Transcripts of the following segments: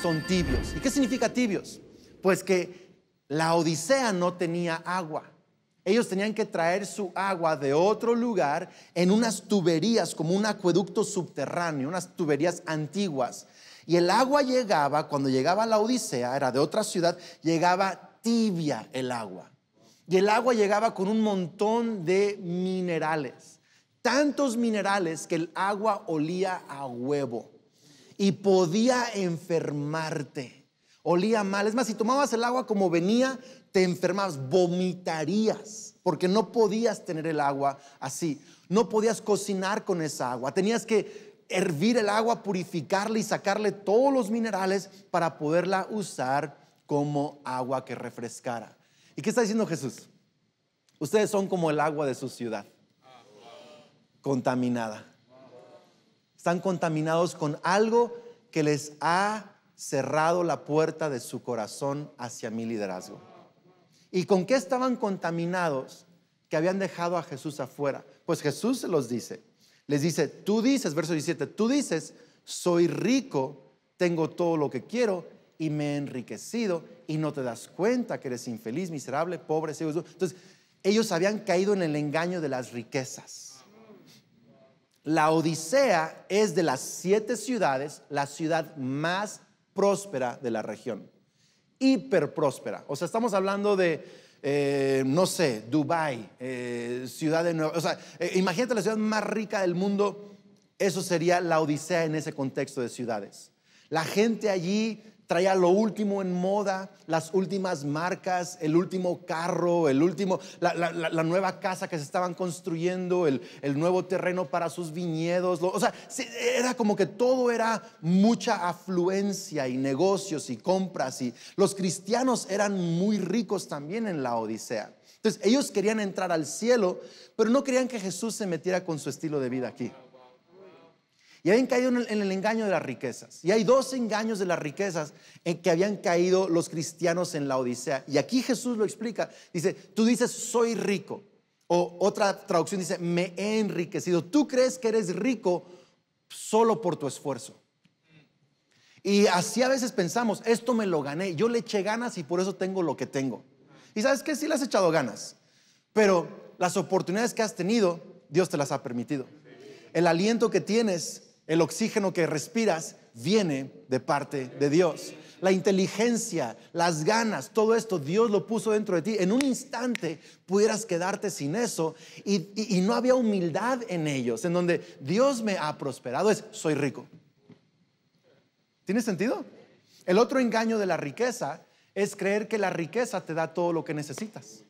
son tibios. ¿Y qué significa tibios? Pues que la Odisea no tenía agua. Ellos tenían que traer su agua de otro lugar en unas tuberías, como un acueducto subterráneo, unas tuberías antiguas. Y el agua llegaba, cuando llegaba la Odisea, era de otra ciudad, llegaba tibia el agua. Y el agua llegaba con un montón de minerales. Tantos minerales que el agua olía a huevo y podía enfermarte. Olía mal. Es más, si tomabas el agua como venía, te enfermabas, vomitarías, porque no podías tener el agua así. No podías cocinar con esa agua. Tenías que hervir el agua, purificarla y sacarle todos los minerales para poderla usar como agua que refrescara. ¿Y qué está diciendo Jesús? Ustedes son como el agua de su ciudad, contaminada están contaminados con algo que les ha cerrado la puerta de su corazón hacia mi liderazgo. ¿Y con qué estaban contaminados que habían dejado a Jesús afuera? Pues Jesús se los dice. Les dice, tú dices, verso 17, tú dices, soy rico, tengo todo lo que quiero y me he enriquecido y no te das cuenta que eres infeliz, miserable, pobre, ciego. Entonces, ellos habían caído en el engaño de las riquezas la Odisea es de las siete ciudades la ciudad más próspera de la región. Hiper próspera. O sea, estamos hablando de, eh, no sé, Dubai, eh, ciudad de Nueva... O sea, eh, imagínate la ciudad más rica del mundo. Eso sería la Odisea en ese contexto de ciudades. La gente allí traía lo último en moda, las últimas marcas, el último carro, el último, la, nueva casa que se estaban construyendo, el, nuevo terreno para sus viñedos. o sea, era como que todo era mucha afluencia y negocios y compras. Y los cristianos eran muy ricos también en la Odisea. Entonces, ellos querían entrar al cielo, pero no querían que Jesús se metiera con su estilo de vida aquí. Y habían caído en el, engaño de las riquezas. Y hay dos engaños de las riquezas en que habían caído los cristianos en la Odisea. Y aquí Jesús lo explica. Dice, tú dices, soy rico. O otra traducción dice, me he enriquecido. Tú crees que eres rico solo por tu esfuerzo. Y así a veces pensamos, esto me lo gané, yo le eché ganas y por eso tengo lo que tengo. Y sabes que sí le has echado ganas, pero las oportunidades que has tenido, Dios te las ha permitido. El aliento que tienes, el oxígeno que respiras viene de parte de Dios. La inteligencia, las ganas, todo esto Dios lo puso dentro de ti. En un instante pudieras quedarte sin eso y, no había humildad en ellos, en donde Dios me ha prosperado es soy rico. ¿Tiene sentido? El otro engaño de la riqueza es creer que la riqueza te da todo lo que necesitas.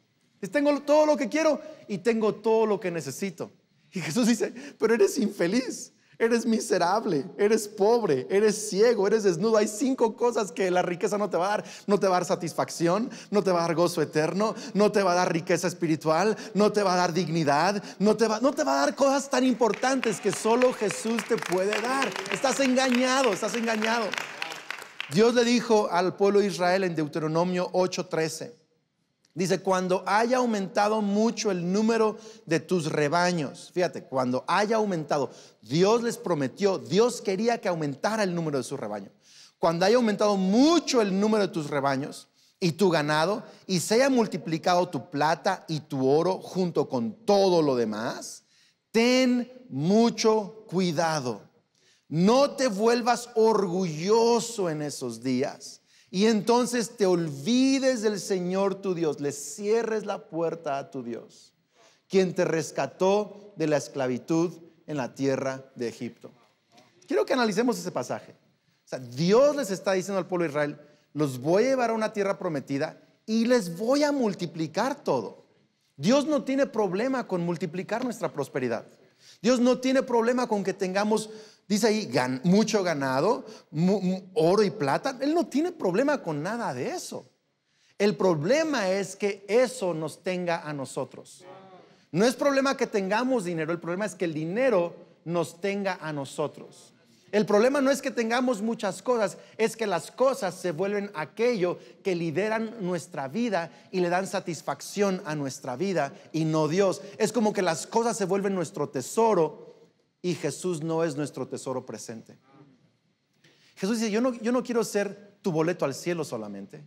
Tengo todo lo que quiero y tengo todo lo que necesito. Y Jesús dice, pero eres infeliz Eres miserable, eres pobre, eres ciego, eres desnudo. Hay cinco cosas que la riqueza no te va a dar. No te va a dar satisfacción, no te va a dar gozo eterno, no te va a dar riqueza espiritual, no te va a dar dignidad, no te va, no te va a dar cosas tan importantes que solo Jesús te puede dar. Estás engañado, estás engañado. Dios le dijo al pueblo de Israel en Deuteronomio 8:13 Dice, cuando haya aumentado mucho el número de tus rebaños, fíjate, cuando haya aumentado, Dios les prometió, Dios quería que aumentara el número de su rebaño. Cuando haya aumentado mucho el número de tus rebaños y tu ganado, y se haya multiplicado tu plata y tu oro junto con todo lo demás, ten mucho cuidado. No te vuelvas orgulloso en esos días y entonces te olvides del Señor tu Dios, le cierres la puerta a tu Dios, quien te rescató de la esclavitud en la tierra de Egipto. Quiero que analicemos ese pasaje. sea, Dios les está diciendo al pueblo de Israel, los voy a llevar a una tierra prometida y les voy a multiplicar todo. Dios no tiene problema con multiplicar nuestra prosperidad. Dios no tiene problema con que tengamos Dice ahí, mucho ganado, oro y plata. Él no tiene problema con nada de eso. El problema es que eso nos tenga a nosotros. No es problema que tengamos dinero, el problema es que el dinero nos tenga a nosotros. El problema no es que tengamos muchas cosas, es que las cosas se vuelven aquello que lideran nuestra vida y le dan satisfacción a nuestra vida y no Dios. Es como que las cosas se vuelven nuestro tesoro y Jesús no es nuestro tesoro presente. Jesús dice, yo no, yo no quiero ser tu boleto al cielo solamente,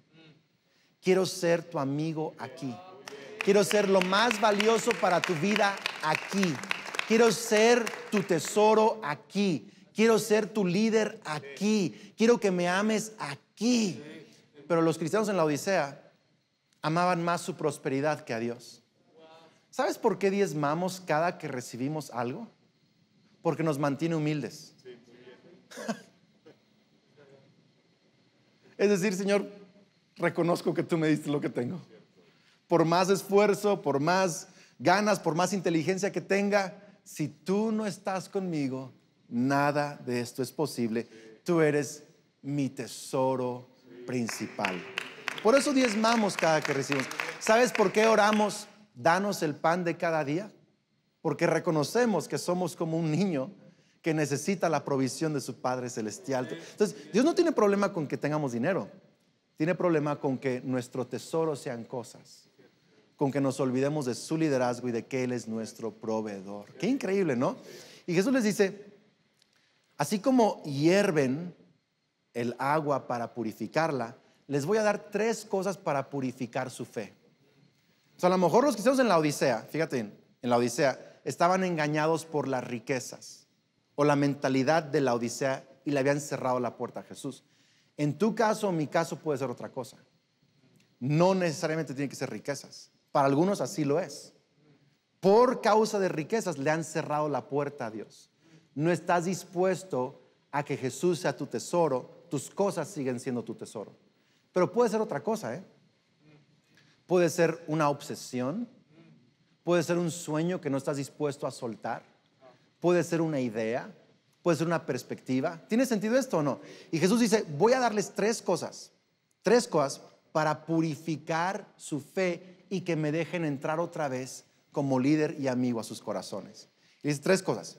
quiero ser tu amigo aquí. Quiero ser lo más valioso para tu vida aquí. Quiero ser tu tesoro aquí. Quiero ser tu líder aquí. Quiero que me ames aquí. Pero los cristianos en la Odisea amaban más su prosperidad que a Dios. ¿Sabes por qué diezmamos cada que recibimos algo? porque nos mantiene humildes. es decir, Señor, reconozco que tú me diste lo que tengo. Por más esfuerzo, por más ganas, por más inteligencia que tenga, si tú no estás conmigo, nada de esto es posible. Tú eres mi tesoro principal. Por eso diezmamos cada que recibimos. ¿Sabes por qué oramos? Danos el pan de cada día porque reconocemos que somos como un niño que necesita la provisión de su Padre Celestial. Entonces, Dios no tiene problema con que tengamos dinero, tiene problema con que nuestro tesoro sean cosas, con que nos olvidemos de su liderazgo y de que Él es nuestro proveedor. Qué increíble, ¿no? Y Jesús les dice, así como hierven el agua para purificarla, les voy a dar tres cosas para purificar su fe. O sea, a lo mejor los que estamos en la Odisea, fíjate, en la Odisea, estaban engañados por las riquezas o la mentalidad de la Odisea y le habían cerrado la puerta a Jesús. En tu caso o mi caso puede ser otra cosa. No necesariamente tiene que ser riquezas. Para algunos así lo es. Por causa de riquezas le han cerrado la puerta a Dios. No estás dispuesto a que Jesús sea tu tesoro, tus cosas siguen siendo tu tesoro. Pero puede ser otra cosa, ¿eh? Puede ser una obsesión, Puede ser un sueño que no estás dispuesto a soltar. Puede ser una idea. Puede ser una perspectiva. ¿Tiene sentido esto o no? Y Jesús dice, voy a darles tres cosas. Tres cosas para purificar su fe y que me dejen entrar otra vez como líder y amigo a sus corazones. dice tres cosas.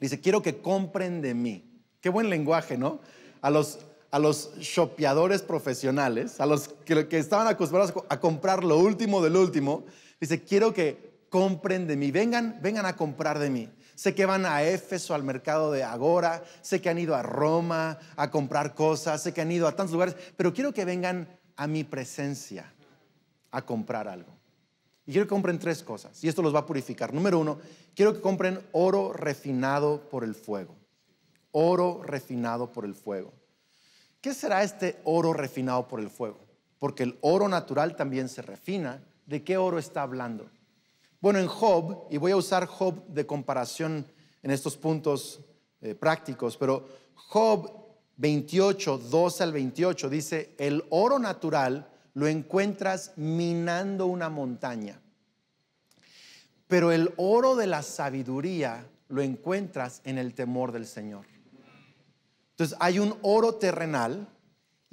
Dice, quiero que compren de mí. Qué buen lenguaje, ¿no? A los, a los shopeadores profesionales, a los que estaban acostumbrados a comprar lo último del último, Dice, quiero que compren de mí, vengan, vengan a comprar de mí. Sé que van a Éfeso, al mercado de Agora, sé que han ido a Roma a comprar cosas, sé que han ido a tantos lugares, pero quiero que vengan a mi presencia a comprar algo. Y quiero que compren tres cosas, y esto los va a purificar. Número uno, quiero que compren oro refinado por el fuego. Oro refinado por el fuego. ¿Qué será este oro refinado por el fuego? Porque el oro natural también se refina ¿De qué oro está hablando? Bueno, en Job, y voy a usar Job de comparación en estos puntos eh, prácticos, pero Job 28, 12 al 28 dice, el oro natural lo encuentras minando una montaña, pero el oro de la sabiduría lo encuentras en el temor del Señor. Entonces hay un oro terrenal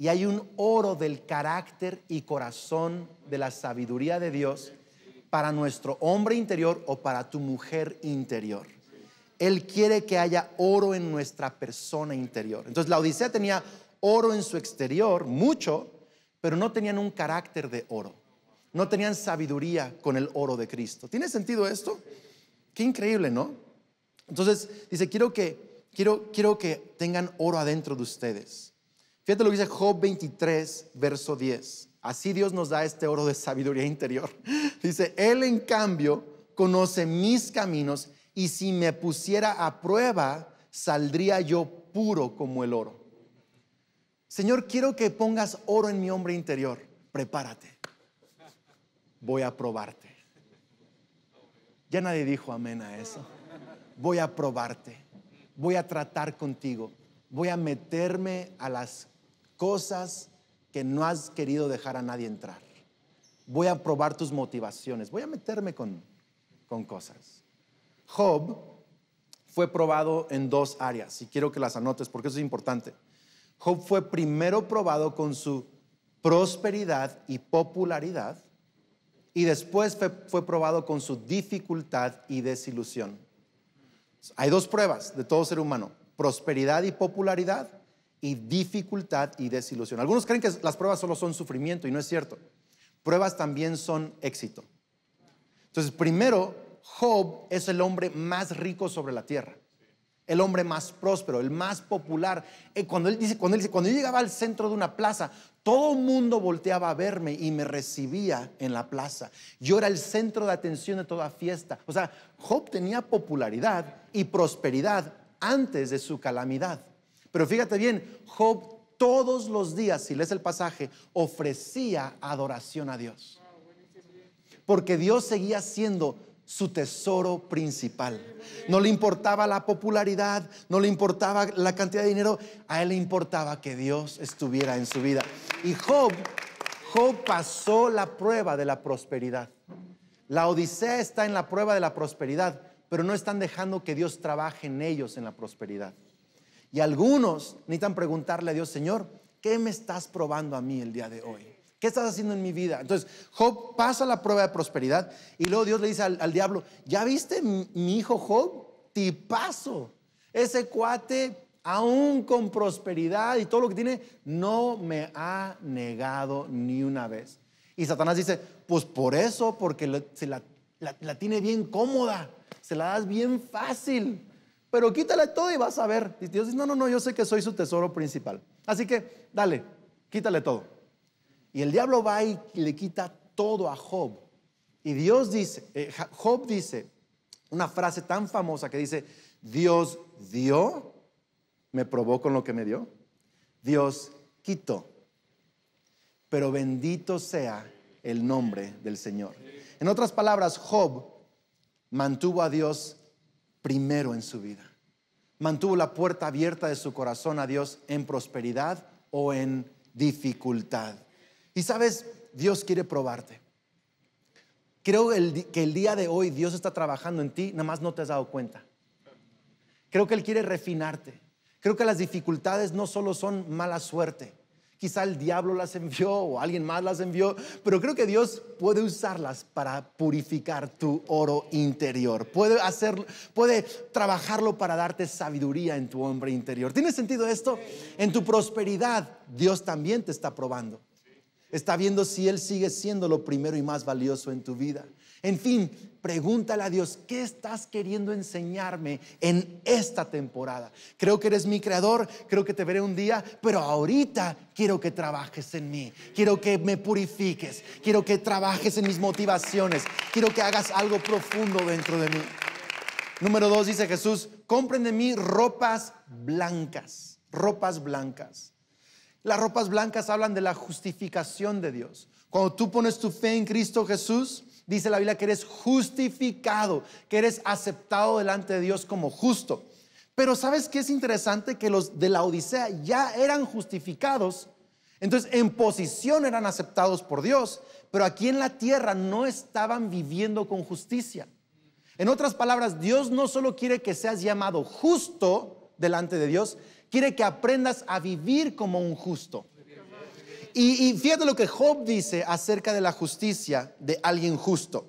y hay un oro del carácter y corazón de la sabiduría de Dios para nuestro hombre interior o para tu mujer interior. Él quiere que haya oro en nuestra persona interior. Entonces la Odisea tenía oro en su exterior, mucho, pero no tenían un carácter de oro. No tenían sabiduría con el oro de Cristo. ¿Tiene sentido esto? Qué increíble, ¿no? Entonces dice, quiero que, quiero, quiero que tengan oro adentro de ustedes Fíjate lo que dice Job 23, verso 10. Así Dios nos da este oro de sabiduría interior. Dice, Él en cambio conoce mis caminos y si me pusiera a prueba, saldría yo puro como el oro. Señor, quiero que pongas oro en mi hombre interior. Prepárate. Voy a probarte. Ya nadie dijo amén a eso. Voy a probarte. Voy a tratar contigo. Voy a meterme a las cosas que no has querido dejar a nadie entrar. Voy a probar tus motivaciones, voy a meterme con, cosas. Job fue probado en dos áreas y quiero que las anotes porque eso es importante. Job fue primero probado con su prosperidad y popularidad y después fue, fue, probado con su dificultad y desilusión. Hay dos pruebas de todo ser humano, prosperidad y popularidad y dificultad y desilusión. Algunos creen que las pruebas solo son sufrimiento y no es cierto. Pruebas también son éxito. Entonces, primero, Job es el hombre más rico sobre la tierra, el hombre más próspero, el más popular. Eh, cuando él dice, cuando él dice, cuando yo llegaba al centro de una plaza, todo el mundo volteaba a verme y me recibía en la plaza. Yo era el centro de atención de toda fiesta. O sea, Job tenía popularidad y prosperidad antes de su calamidad. Pero fíjate bien, Job todos los días, si lees el pasaje, ofrecía adoración a Dios. Porque Dios seguía siendo su tesoro principal. No le importaba la popularidad, no le importaba la cantidad de dinero, a él le importaba que Dios estuviera en su vida. Y Job, Job pasó la prueba de la prosperidad. La Odisea está en la prueba de la prosperidad, pero no están dejando que Dios trabaje en ellos en la prosperidad. Y algunos necesitan preguntarle a Dios, Señor, ¿qué me estás probando a mí el día de hoy? ¿Qué estás haciendo en mi vida? Entonces, Job pasa la prueba de prosperidad y luego Dios le dice al, diablo, ¿ya viste mi hijo Job? Tipazo. Ese cuate, aún con prosperidad y todo lo que tiene, no me ha negado ni una vez. Y Satanás dice, pues por eso, porque se la tiene bien cómoda, se la das bien fácil pero quítale todo y vas a ver. Y Dios dice, no, no, no, yo sé que soy su tesoro principal. Así que, dale, quítale todo. Y el diablo va y le quita todo a Job. Y Dios dice, eh, Job dice una frase tan famosa que dice, Dios dio, me probó con lo que me dio. Dios quitó. Pero bendito sea el nombre del Señor. En otras palabras, Job mantuvo a Dios primero en su vida. Mantuvo la puerta abierta de su corazón a Dios en prosperidad o en dificultad. Y sabes, Dios quiere probarte. Creo que el día de hoy Dios está trabajando en ti, nada más no te has dado cuenta. Creo que Él quiere refinarte. Creo que las dificultades no solo son mala suerte, Quizá el diablo las envió o alguien más las envió, pero creo que Dios puede usarlas para purificar tu oro interior. Puede hacer, puede trabajarlo para darte sabiduría en tu hombre interior. ¿Tiene sentido esto? En tu prosperidad, Dios también te está probando. Está viendo si Él sigue siendo lo primero y más valioso en tu vida. En fin, pregúntale a Dios, ¿qué estás queriendo enseñarme en esta temporada? Creo que eres mi creador, creo que te veré un día, pero ahorita quiero que trabajes en mí, quiero que me purifiques, quiero que trabajes en mis motivaciones, quiero que hagas algo profundo dentro de mí. Número dos dice Jesús, compren de mí ropas blancas, ropas blancas. Las ropas blancas hablan de la justificación de Dios. Cuando tú pones tu fe en Cristo Jesús, dice la Biblia que eres justificado, que eres aceptado delante de Dios como justo. Pero ¿sabes qué es interesante? Que los de la Odisea ya eran justificados, entonces en posición eran aceptados por Dios, pero aquí en la tierra no estaban viviendo con justicia. En otras palabras, Dios no solo quiere que seas llamado justo delante de Dios, quiere que aprendas a vivir como un justo. Y, fíjate lo que Job dice acerca de la justicia de alguien justo.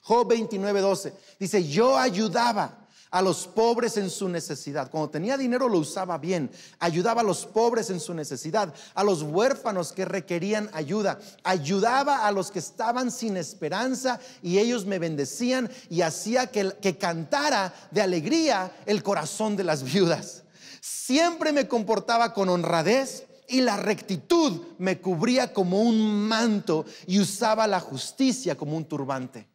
Job 29, 12. Dice, yo ayudaba a los pobres en su necesidad. Cuando tenía dinero lo usaba bien. Ayudaba a los pobres en su necesidad, a los huérfanos que requerían ayuda. Ayudaba a los que estaban sin esperanza y ellos me bendecían y hacía que, que cantara de alegría el corazón de las viudas. Siempre me comportaba con honradez y la rectitud me cubría como un manto y usaba la justicia como un turbante.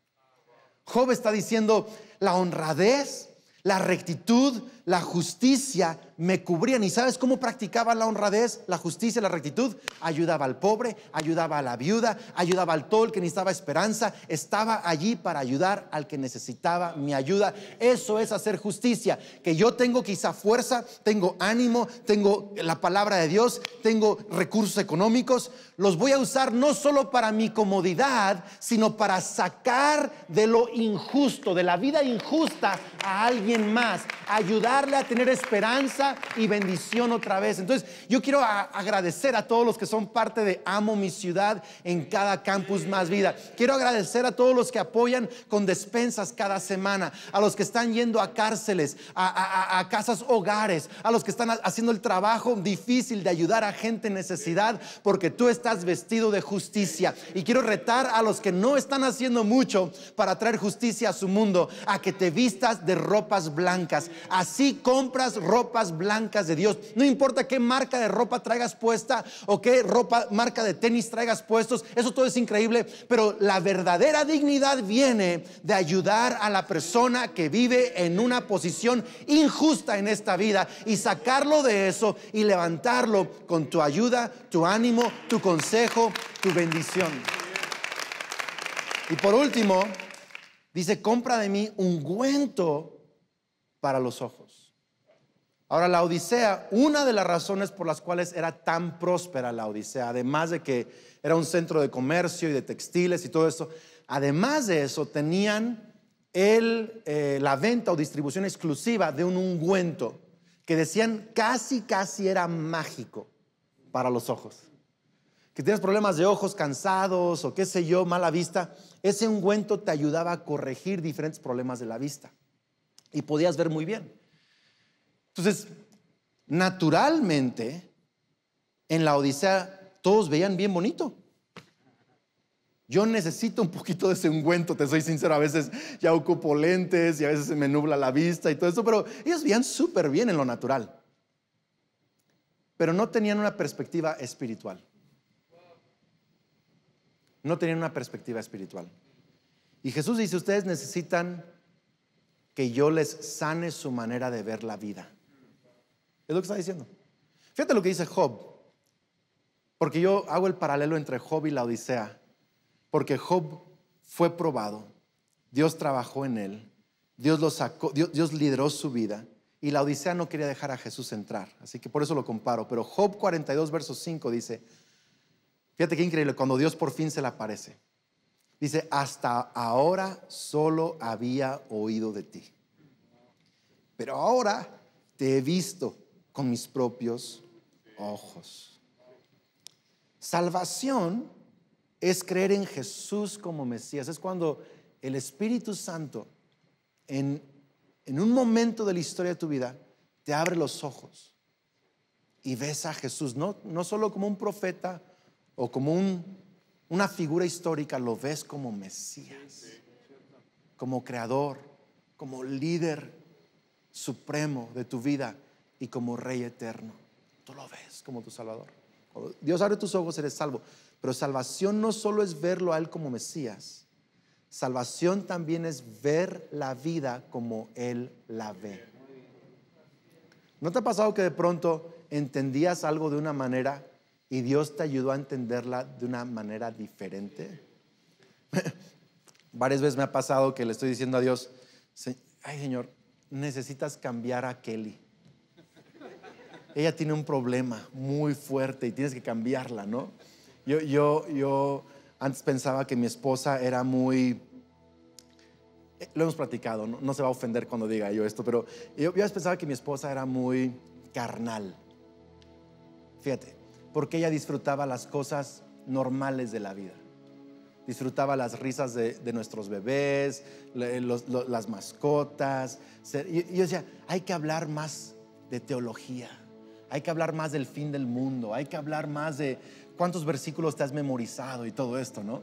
Job está diciendo, la honradez, la rectitud, la justicia me cubría ¿Y sabes cómo practicaba la honradez, la justicia, la rectitud? Ayudaba al pobre, ayudaba a la viuda, ayudaba al todo el que necesitaba esperanza. Estaba allí para ayudar al que necesitaba mi ayuda. Eso es hacer justicia. Que yo tengo quizá fuerza, tengo ánimo, tengo la palabra de Dios, tengo recursos económicos. Los voy a usar no solo para mi comodidad, sino para sacar de lo injusto, de la vida injusta a alguien más. Ayudar a tener esperanza y bendición otra vez. Entonces, yo quiero agradecer a todos los que son parte de Amo mi ciudad en cada campus más vida. Quiero agradecer a todos los que apoyan con despensas cada semana, a los que están yendo a cárceles, a, a casas hogares, a los que están haciendo el trabajo difícil de ayudar a gente en necesidad, porque tú estás vestido de justicia. Y quiero retar a los que no están haciendo mucho para traer justicia a su mundo, a que te vistas de ropas blancas. Así compras ropas blancas de Dios. No importa qué marca de ropa traigas puesta o qué ropa, marca de tenis traigas puestos, eso todo es increíble, pero la verdadera dignidad viene de ayudar a la persona que vive en una posición injusta en esta vida y sacarlo de eso y levantarlo con tu ayuda, tu ánimo, tu consejo, tu bendición. Y por último, dice, compra de mí ungüento para los ojos. Ahora, la Odisea, una de las razones por las cuales era tan próspera la Odisea, además de que era un centro de comercio y de textiles y todo eso, además de eso tenían el, eh, la venta o distribución exclusiva de un ungüento que decían casi, casi era mágico para los ojos. Que tienes problemas de ojos cansados o qué sé yo, mala vista, ese ungüento te ayudaba a corregir diferentes problemas de la vista y podías ver muy bien. Entonces, naturalmente, en la Odisea todos veían bien bonito. Yo necesito un poquito de ese ungüento, te soy sincero, a veces ya ocupo lentes y a veces se me nubla la vista y todo eso, pero ellos veían súper bien en lo natural. Pero no tenían una perspectiva espiritual. No tenían una perspectiva espiritual. Y Jesús dice, ustedes necesitan que yo les sane su manera de ver la vida. Es lo que está diciendo. Fíjate lo que dice Job. Porque yo hago el paralelo entre Job y la Odisea. Porque Job fue probado. Dios trabajó en él. Dios lo sacó. Dios, lideró su vida. Y la Odisea no quería dejar a Jesús entrar. Así que por eso lo comparo. Pero Job 42, verso 5 dice, fíjate qué increíble, cuando Dios por fin se le aparece. Dice, hasta ahora solo había oído de ti. Pero ahora te he visto con mis propios ojos. Salvación es creer en Jesús como Mesías. Es cuando el Espíritu Santo, en, un momento de la historia de tu vida, te abre los ojos y ves a Jesús, no, no solo como un profeta o como una figura histórica, lo ves como Mesías, como creador, como líder supremo de tu vida y como Rey eterno. Tú lo ves como tu Salvador. Dios abre tus ojos, eres salvo. Pero salvación no solo es verlo a Él como Mesías, salvación también es ver la vida como Él la ve. ¿No te ha pasado que de pronto entendías algo de una manera y Dios te ayudó a entenderla de una manera diferente? Varias veces me ha pasado que le estoy diciendo a Dios, ay Señor, necesitas cambiar a Kelly ella tiene un problema muy fuerte y tienes que cambiarla, ¿no? Yo, yo, antes pensaba que mi esposa era muy... Eh, lo hemos platicado, ¿no? se va a ofender cuando diga yo esto, pero yo, pensaba que mi esposa era muy carnal. Fíjate, porque ella disfrutaba las cosas normales de la vida. Disfrutaba las risas de, nuestros bebés, las mascotas. Y yo decía, hay que hablar más de teología hay que hablar más del fin del mundo, hay que hablar más de cuántos versículos te has memorizado y todo esto, ¿no?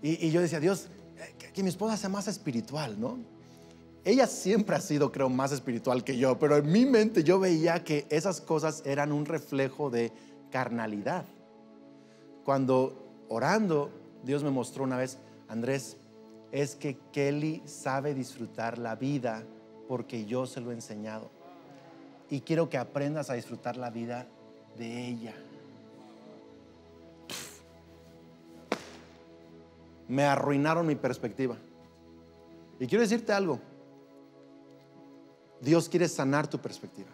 Y, yo decía, Dios, eh, que mi esposa sea más espiritual, ¿no? Ella siempre ha sido, creo, más espiritual que yo, pero en mi mente yo veía que esas cosas eran un reflejo de carnalidad. Cuando orando, Dios me mostró una vez, Andrés, es que Kelly sabe disfrutar la vida porque yo se lo he enseñado y quiero que aprendas a disfrutar la vida de ella. Me arruinaron mi perspectiva. Y quiero decirte algo. Dios quiere sanar tu perspectiva.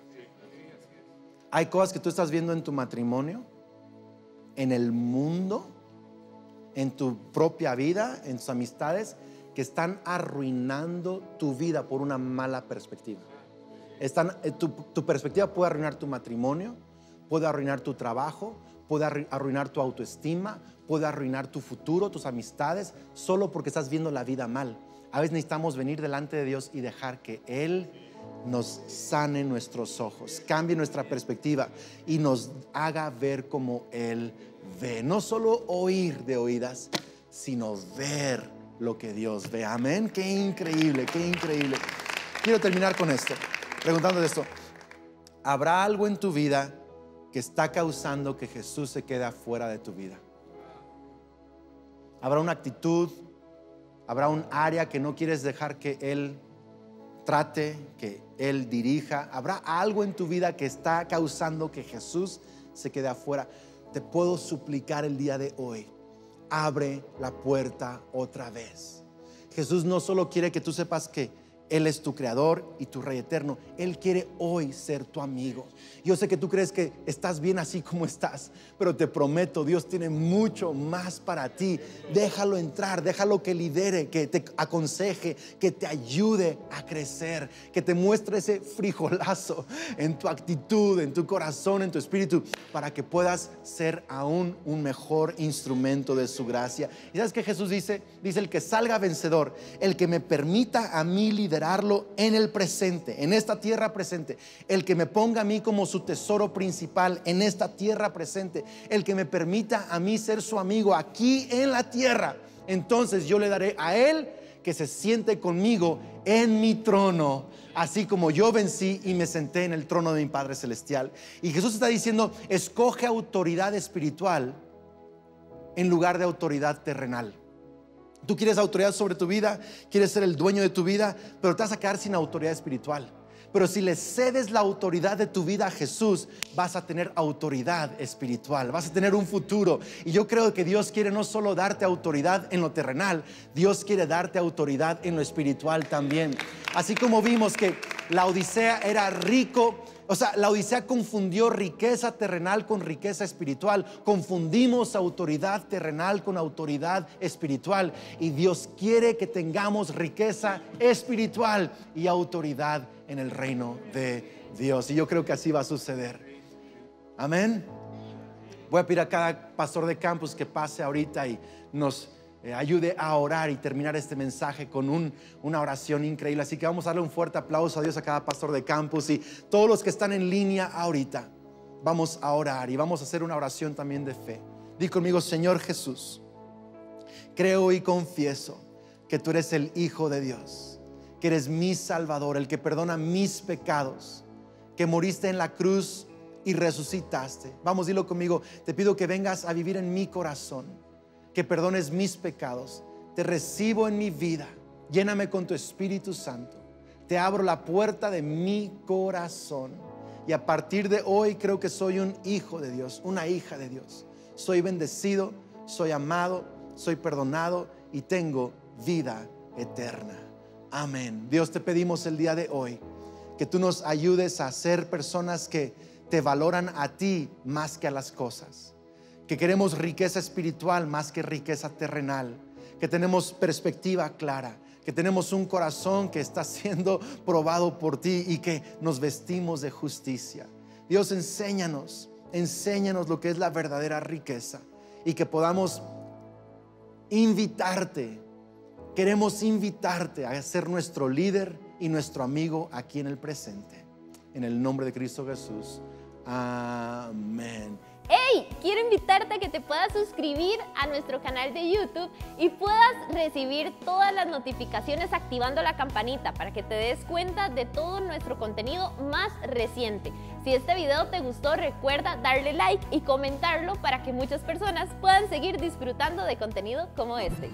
Hay cosas que tú estás viendo en tu matrimonio, en el mundo, en tu propia vida, en tus amistades, que están arruinando tu vida por una mala perspectiva. Eh, tu, tu perspectiva puede arruinar tu matrimonio, puede arruinar tu trabajo, puede arruinar tu autoestima, puede arruinar tu futuro, tus amistades, solo porque estás viendo la vida mal. A veces necesitamos venir delante de Dios y dejar que Él nos sane nuestros ojos, cambie nuestra perspectiva y nos haga ver como Él ve. No solo oír de oídas, sino ver lo que Dios ve. Amén. Qué increíble, qué increíble. Quiero terminar con esto preguntando esto. ¿Habrá algo en tu vida que está causando que Jesús se quede afuera de tu vida? ¿Habrá una actitud? ¿Habrá un área que no quieres dejar que Él trate, que Él dirija? ¿Habrá algo en tu vida que está causando que Jesús se quede afuera? Te puedo suplicar el día de hoy. Abre la puerta otra vez. Jesús no solo quiere que tú sepas que él es tu creador y tu rey eterno. Él quiere hoy ser tu amigo. Yo sé que tú crees que estás bien así como estás, pero te prometo, Dios tiene mucho más para ti. Déjalo entrar, déjalo que lidere, que te aconseje, que te ayude a crecer, que te muestre ese frijolazo en tu actitud, en tu corazón, en tu espíritu, para que puedas ser aún un mejor instrumento de su gracia. ¿Y sabes que Jesús dice? Dice el que salga vencedor, el que me permita a mí liderar en el presente, en esta tierra presente. El que me ponga a mí como su tesoro principal en esta tierra presente. El que me permita a mí ser su amigo aquí en la tierra. Entonces yo le daré a él que se siente conmigo en mi trono, así como yo vencí y me senté en el trono de mi Padre Celestial. Y Jesús está diciendo, escoge autoridad espiritual en lugar de autoridad terrenal. Tú quieres autoridad sobre tu vida, quieres ser el dueño de tu vida, pero te vas a quedar sin autoridad espiritual. Pero si le cedes la autoridad de tu vida a Jesús, vas a tener autoridad espiritual, vas a tener un futuro. Y yo creo que Dios quiere no solo darte autoridad en lo terrenal, Dios quiere darte autoridad en lo espiritual también. Así como vimos que la Odisea era rico, o sea, la Odisea confundió riqueza terrenal con riqueza espiritual. Confundimos autoridad terrenal con autoridad espiritual. Y Dios quiere que tengamos riqueza espiritual y autoridad en el reino de Dios. Y yo creo que así va a suceder. Amén. Voy a pedir a cada pastor de campus que pase ahorita y nos eh, ayude a orar y terminar este mensaje con una oración increíble. Así que vamos a darle un fuerte aplauso a Dios a cada pastor de campus y todos los que están en línea ahorita. Vamos a orar y vamos a hacer una oración también de fe. Di conmigo, Señor Jesús, creo y confieso que tú eres el Hijo de Dios que eres mi Salvador, el que perdona mis pecados, que moriste en la cruz y resucitaste. Vamos, dilo conmigo. Te pido que vengas a vivir en mi corazón, que perdones mis pecados. Te recibo en mi vida. Lléname con tu Espíritu Santo. Te abro la puerta de mi corazón. Y a partir de hoy creo que soy un hijo de Dios, una hija de Dios. Soy bendecido, soy amado, soy perdonado y tengo vida eterna. Amén. Dios te pedimos el día de hoy que tú nos ayudes a ser personas que te valoran a ti más que a las cosas, que queremos riqueza espiritual más que riqueza terrenal, que tenemos perspectiva clara, que tenemos un corazón que está siendo probado por ti y que nos vestimos de justicia. Dios, enséñanos, enséñanos lo que es la verdadera riqueza y que podamos invitarte queremos invitarte a ser nuestro líder y nuestro amigo aquí en el presente. En el nombre de Cristo Jesús. Amén. ¡Hey! Quiero invitarte a que te puedas suscribir a nuestro canal de YouTube y puedas recibir todas las notificaciones activando la campanita para que te des cuenta de todo nuestro contenido más reciente. Si este video te gustó, recuerda darle like y comentarlo para que muchas personas puedan seguir disfrutando de contenido como este.